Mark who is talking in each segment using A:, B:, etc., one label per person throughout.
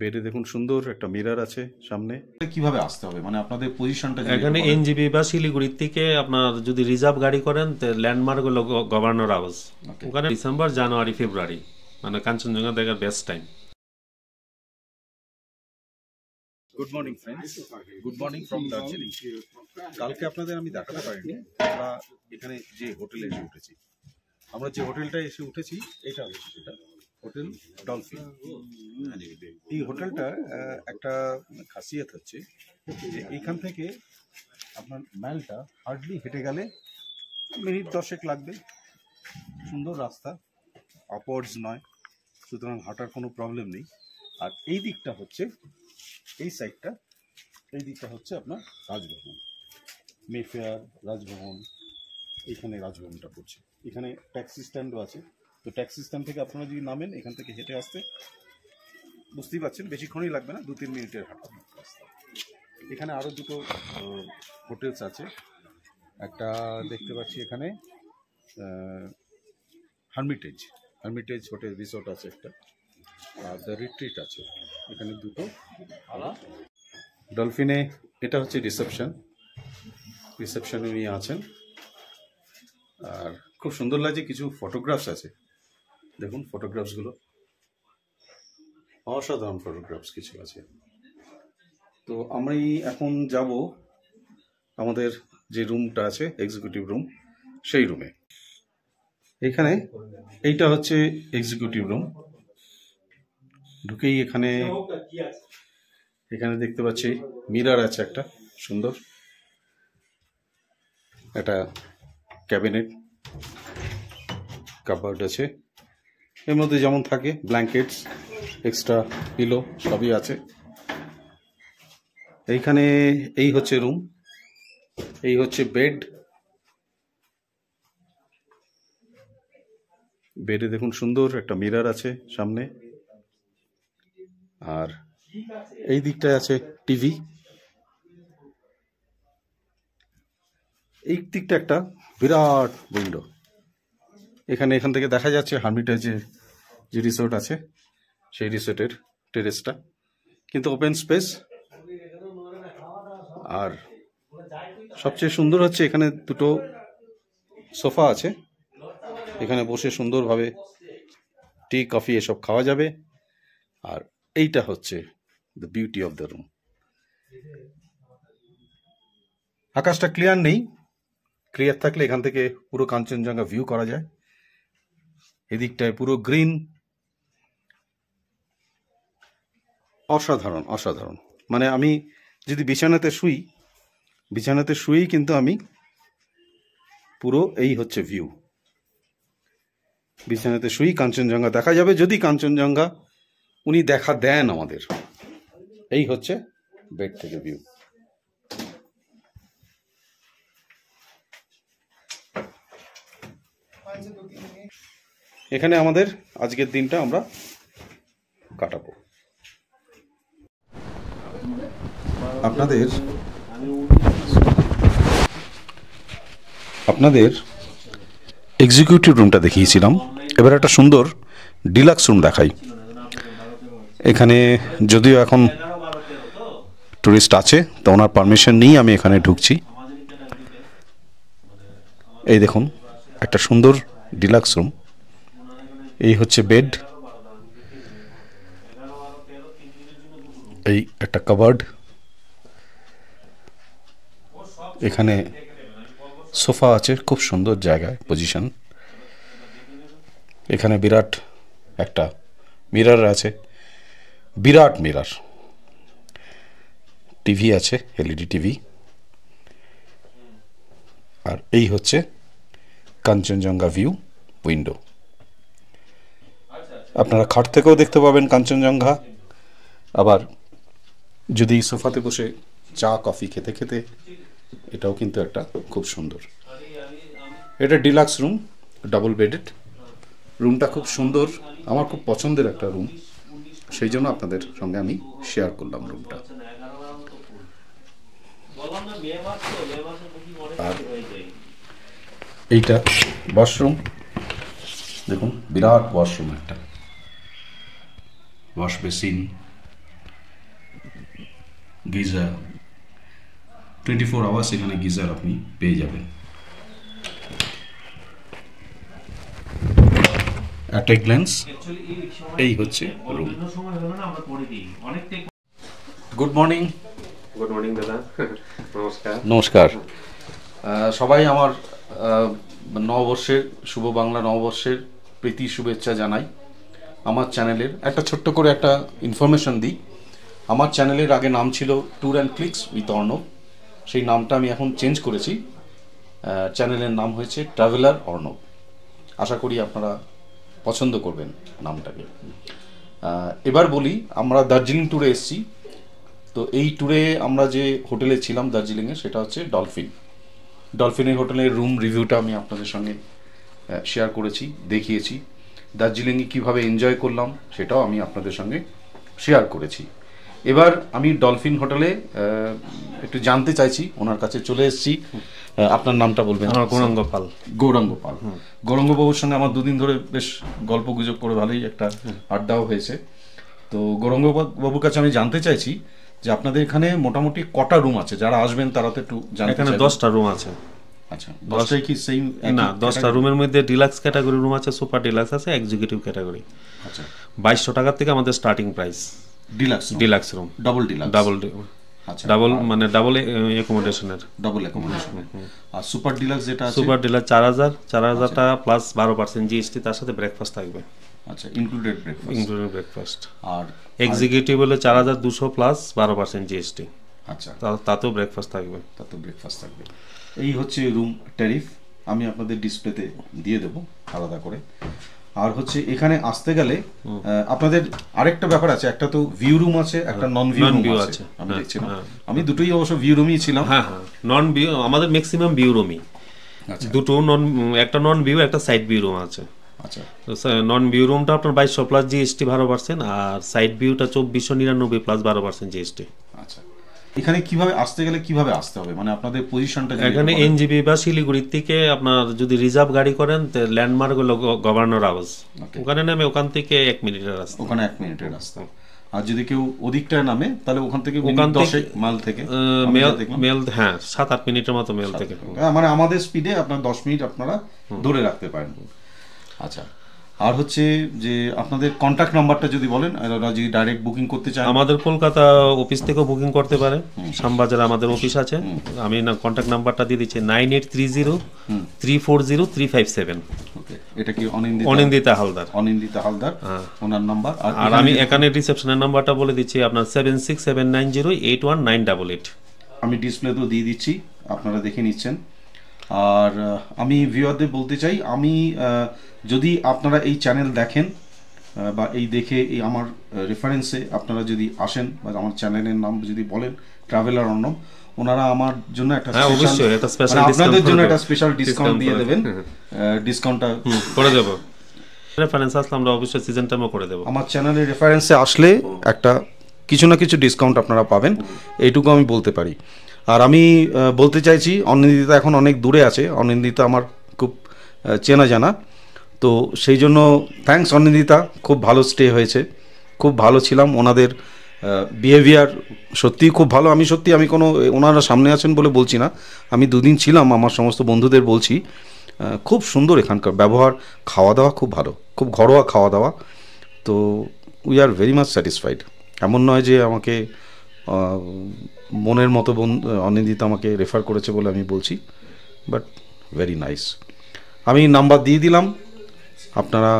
A: বেডে দেখুন সুন্দর একটা মিরার আছে সামনে কিভাবে আসতে হবে মানে আপনাদের পজিশনটা এখানে এনজিবি বা শিলিগুড়ির থেকে আপনার
B: যদি রিজার্ভ গাড়ি করেন ল্যান্ডমার্ক হলো গভর্নর হাউস ওখানে ডিসেম্বর জানুয়ারি ফেব্রুয়ারি মানে কাঞ্চনজঙ্ঘা দেখার best time
A: good morning friends good morning from Darjeeling কালকে আপনাদের আমি দেখাতে পারিনি আমরা এখানে যে হোটেলে এসে উঠেছি আমরা যে হোটেলটা এসে উঠেছি এটা হচ্ছে সেটা হোটেল ডলফিন এই হোটেলটা একটা খাসিয়াত হচ্ছে যে এইখান থেকে আপনার মাইলটা হার্ডলি হেঁটে গেলে মিনিট দশেক লাগবে সুন্দর রাস্তা আপওয়ার্ডস নয় সুতরাং হাঁটার কোনো প্রবলেম নেই আর এই দিকটা হচ্ছে এই সাইডটা এই দিকটা হচ্ছে আপনার রাজভবন মেফেয়ার রাজভবন এখানে রাজভবনটা পড়ছে এখানে ট্যাক্সি স্ট্যান্ডও আছে তো ট্যাক্সি স্ট্যান্ড থেকে আপনারা যদি নামেন এখান থেকে হেঁটে আসতে বুঝতেই পারছেন বেশিক্ষণই লাগবে না দু তিন মিনিটের হাঁটা এখানে আরও দুটো হোটেলস আছে একটা দেখতে পাচ্ছি এখানে হার্মিটেজ হার্মিটেজ হোটেল রিসোর্ট আছে একটা আর দ্য রিট্রিট আছে এখানে দুটো ডলফিনে এটা হচ্ছে রিসেপশন রিসেপশনে নিয়ে আছেন আর খুব সুন্দর লাগছে কিছু ফটোগ্রাফস আছে দেখুন ফটোগ্রাফসগুলো অসাধারণ ফটোগ্রাফস কিছু আছে তো আমি এখন যাব আমাদের যে রুমটা আছে এক্সিকিউটিভ রুম সেই রুমে এখানে এইটা হচ্ছে এক্সিকিউটিভ রুম ঢুকেই এখানে এখানে দেখতে পাচ্ছি মিরার আছে একটা সুন্দর একটা ক্যাবিনেট কাপড় আছে এর মধ্যে যেমন থাকে ব্ল্যাঙ্কেটস এক্সট্রা পিলো সবই আছে এইখানে এই হচ্ছে রুম এই হচ্ছে বেড বেডে দেখুন সুন্দর একটা মিরার আছে সামনে আর এই দিকটায় আছে টিভি এই দিকটা একটা বিরাট উইন্ডো এখানে এখান থেকে দেখা যাচ্ছে হার্মিটাজের যে রিসোর্ট আছে সেই রিসোর্টের টেরেসটা কিন্তু ওপেন স্পেস আর সবচেয়ে সুন্দর হচ্ছে এখানে দুটো সোফা আছে এখানে বসে সুন্দরভাবে টি কফি এসব খাওয়া যাবে আর এইটা হচ্ছে the beauty of the room আকাশটা ক্লিয়ার নেই ক্লিয়ার থাকলে এখান থেকে পুরো কাঞ্চনজঙ্ঘা ভিউ করা যায় এদিকটায় পুরো গ্রিন অসাধারণ অসাধারণ মানে আমি যদি বিছানাতে শুই বিছানাতে শুয়েই কিন্তু আমি পুরো এই হচ্ছে ভিউ বিছানাতে শুই কাঞ্চনজঙ্ঘা দেখা যাবে যদি কাঞ্চনজঙ্ঘা উনি দেখা দেন আমাদের এই হচ্ছে বেড থেকে ভিউ এখানে আমাদের আজকের দিনটা আমরা কাটাবো আপনাদের আপনাদের এক্সিকিউটিভ রুমটা দেখিয়েছিলাম এবার একটা সুন্দর ডিলাক্স রুম দেখাই এখানে যদিও এখন টুরিস্ট আছে তো ওনার পারমিশন নিয়েই আমি এখানে ঢুকছি এই দেখুন একটা সুন্দর ডিলাক্স রুম এই হচ্ছে বেড এই একটা কাবার্ড এখানে সোফা আছে খুব সুন্দর জায়গায় পজিশন এখানে বিরাট একটা মিরার আছে বিরাট মিরার টিভি আছে এলইডি টিভি আর এই হচ্ছে কাঞ্চনজঙ্ঘা ভিউ উইন্ডো আপনারা খাট থেকেও দেখতে পাবেন কাঞ্চনজঙ্ঘা আবার যদি সোফাতে বসে চা কফি খেতে খেতে এটাও কিন্তু একটা খুব সুন্দর এটা ডিলাক্স রুম ডাবল বেডেড রুমটা খুব সুন্দর আমার খুব পছন্দের একটা রুম সেই জন্য আপনাদের সঙ্গে আমি শেয়ার করলাম রুমটা আর এইটা ওয়াশরুম দেখুন বিরাট ওয়াশরুম একটা washbasin geyser twenty four hours এখানে গিজার আপনি পেয়ে যাবেন অ্যাট এ গ্ল্যান্স এই হচ্ছে room good morning good morning দাদা নমস্কার নমস্কার সবাই আমার নববর্ষের শুভ বাংলা নববর্ষের প্রীতি শুভেচ্ছা জানাই আমার চ্যানেলের একটা ছোট্ট করে একটা ইনফরমেশন দিই আমার চ্যানেলের আগে নাম ছিল tour and clicks with Arnab সেই নামটা আমি এখন চেঞ্জ করেছি চ্যানেলের নাম হয়েছে ট্রাভেলার অর্ণব আশা করি আপনারা পছন্দ করবেন নামটাকে এবার বলি আমরা দার্জিলিং ট্যুরে এসেছি তো এই ট্যুরে আমরা যে হোটেলে ছিলাম দার্জিলিংয়ে সেটা হচ্ছে ডলফিন ডলফিনের হোটেলের রুম রিভিউটা আমি আপনাদের সঙ্গে শেয়ার করেছি দেখিয়েছি দার্জিলিংয়ে কীভাবে এনজয় করলাম সেটাও আমি আপনাদের সঙ্গে শেয়ার করেছি এবার আমি ডলফিন হোটেলে একটু জানতে চাইছি ওনার কাছে চলে এসেছি আপনার নামটা বলবেন আমার গৌরাঙ্গ পাল গৌরাঙ্গ পাল গৌরাঙ্গবাবুর সঙ্গে আমার দুদিন ধরে বেশ গল্প গুজব করে ভালোই একটা আড্ডাও হয়েছে তো গৌরঙ্গবাবুর কাছে আমি জানতে চাইছি যে আপনাদের এখানে মোটামুটি কটা রুম আছে যারা আসবেন তারা তো একটু এখানে দশটা
B: রুম আছে আচ্ছা দশটাই কি সেই না দশটা রুমের মধ্যে ডিলাক্স ক্যাটাগরি রুম আছে সুপার ডিলাক্স আছে এক্সিকিউটিভ ক্যাটাগরি আচ্ছা বাইশশো টাকার থেকে আমাদের starting price deluxe deluxe room double deluxe double double মানে ডাবল অ্যাকোমোডেশনের ডাবল অ্যাকোমোডেশন আর সুপার ডিলাক্স যেটা আছে সুপার ডিলাক্স চার হাজার চার হাজারটা আচ্ছা। প্লাস বারো পার্সেন্ট জিএসটি তার সাথে ব্রেকফাস্ট থাকবে আচ্ছা ইনক্লুডেড ব্রেকফাস্ট ইনক্লুডেড ব্রেকফাস্ট আর এক্সিকিউটিভ হলে চার হাজার দুশো প্লাস বারো পার্সেন্ট জিএসটি আচ্ছা তাতেও ব্রেকফাস্ট থাকবে তাতেও ব্রেকফাস্ট
A: থাকবে এই হচ্ছে রুম ট্যারিফ আমি আপনাদের ডিসপ্লেতে দিয়ে দেব আলাদা করে আর হচ্ছে এখানে আসতে গেলে আপনাদের আরেকটা ব্যাপার আছে একটা তো ভিউ রুম আছে একটা নন ভিউ রুম আছে
B: আমি হ্যাঁ, দেখছিলাম হ্যাঁ। আমি দুটোই অবশ্য ভিউ রুমই ছিলাম হ্যাঁ হ্যাঁ নন ভিউ আমাদের ম্যাক্সিমাম ভিউ রুমই দুটো নন একটা নন ভিউ একটা সাইড ভিউ রুম আছে আচ্ছা তো নন ভিউ রুমটা আপনার বাইশশো প্লাস জিএসটি বারো পার্সেন্ট আর সাইড ভিউটা চব্বিশশো নিরানব্বই প্লাস বারো পার্সেন্ট জিএসটি
A: আচ্ছা এখানে কিভাবে আসতে গেলে কিভাবে আসতে হবে মানে আপনাদের পজিশনটা এখানে
B: এনজিবি বা শিলিগুড়ির থেকে আপনার যদি রিজার্ভ গাড়ি করেন ল্যান্ডমার্ক হলো গভর্নর হাউস ওখানে নামে ওখান
A: থেকে এক মিনিটের রাস্তা ওখানে এক মিনিটের রাস্তা আর যদি কেউ ওদিকটা নামে তাহলে ওখান থেকে ওখান থেকে মাল থেকে মেল
B: হ্যাঁ সাত আট মিনিটের মতো মেল থেকে
A: মানে আমাদের স্পিডে আপনার দশ মিনিট আপনারা ধরে রাখতে পারেন আচ্ছা আর হচ্ছে যে আপনাদের কন্ট্যাক্ট নাম্বারটা যদি বলেন ওরা যদি ডাইরেক্ট বুকিং করতে চায় আমাদের কলকাতা অফিস থেকেও বুকিং
B: করতে পারে শ্যামবাজারে আমাদের অফিস আছে আমি না কন্ট্যাক্ট নাম্বারটা দিয়ে দিচ্ছি nine eight three zero three four zero three five seven এটা কি অনিন্দিতা অনিন্দিতা
A: হালদার অনিন্দিতা হালদার হ্যাঁ। ওনার নাম্বার আর আমি এখানে
B: রিসেপশনের নাম্বারটা বলে দিচ্ছি আপনার seven six nine zero
A: eight one nine double eight আমি ডিসপ্লেতেও দিয়ে দিচ্ছি আপনারা দেখে নিচ্ছেন আর আমি ভিওয়ারদের বলতে চাই আমি যদি আপনারা এই চ্যানেল দেখেন বা এই দেখে এই আমার রেফারেন্সে আপনারা যদি আসেন বা আমার চ্যানেলের নাম যদি বলেন ট্রাভেলার অন্য ওনারা আমার জন্য একটা স্পেশাল হ্যাঁ, মানে আপনাদের জন্য একটা স্পেশাল ডিসকাউন্ট দিয়ে দেবেন ডিসকাউন্টটা হ্যাঁ, হ্যাঁ। করে দেব
B: রেফারেন্স আসলে আমরা অবশ্যই সিজন টাইমও করে দেব
A: আমার চ্যানেলে রেফারেন্সে আসলে একটা কিছু না কিছু ডিসকাউন্ট আপনারা পাবেন এইটুকু আমি বলতে পারি আর আমি বলতে চাইছি অনিন্দিতা এখন অনেক দূরে আছে অনিন্দিতা আমার খুব চেনা জানা তো সেই জন্য থ্যাংকস অনিন্দিতা খুব ভালো স্টে হয়েছে খুব ভালো ছিলাম ওনাদের বিহেভিয়ার সত্যিই খুব ভালো আমি সত্যি আমি কোনো ওনারা সামনে আছেন বলে বলছি না আমি দুদিন ছিলাম আমার সমস্ত বন্ধুদের বলছি খুব সুন্দর এখানকার ব্যবহার খাওয়া দাওয়া খুব ভালো খুব ঘরোয়া খাওয়া দাওয়া তো we are very much satisfied এমন নয় যে আমাকে মনের মতো অনিন্দিত আমাকে রেফার করেছে বলে আমি বলছি বাট ভেরি নাইস আমি নাম্বার দিয়ে দিলাম আপনারা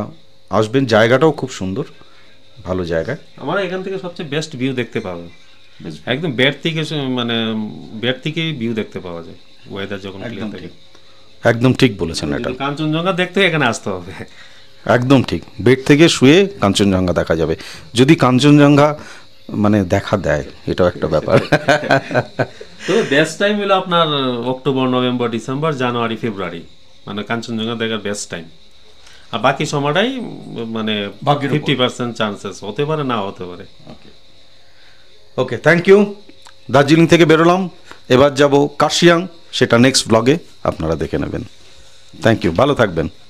A: আসবেন জায়গাটাও খুব সুন্দর ভালো জায়গা
B: আমার এখান থেকে সবচেয়ে বেস্ট ভিউ দেখতে পাবো একদম ব্যাট থেকে মানে ব্যাট থেকে ভিউ দেখতে পাওয়া যায় ওয়েদার যখন
A: একদম ঠিক বলেছেন এটা
B: কাঞ্চনজঙ্ঘা দেখতে এখানে আসতে হবে
A: একদম ঠিক বেড থেকে শুয়ে কাঞ্চনজঙ্ঘা দেখা যাবে যদি কাঞ্চনজঙ্ঘা মানে দেখা দেয় এটাও একটা ব্যাপার
B: তো বেস্ট টাইম হলো আপনার October November December January February মানে কাঞ্চনজঙ্ঘা দেখার বেস্ট টাইম আর বাকি সময়টাই মানে ফিফটি পার্সেন্ট চান্সেস হতে পারে না হতে পারে
A: ওকে থ্যাংক ইউ দার্জিলিং থেকে বেরোলাম এবার যাব কাশিয়াং সেটা নেক্সট ব্লগে আপনারা দেখে নেবেন থ্যাংক ইউ ভালো থাকবেন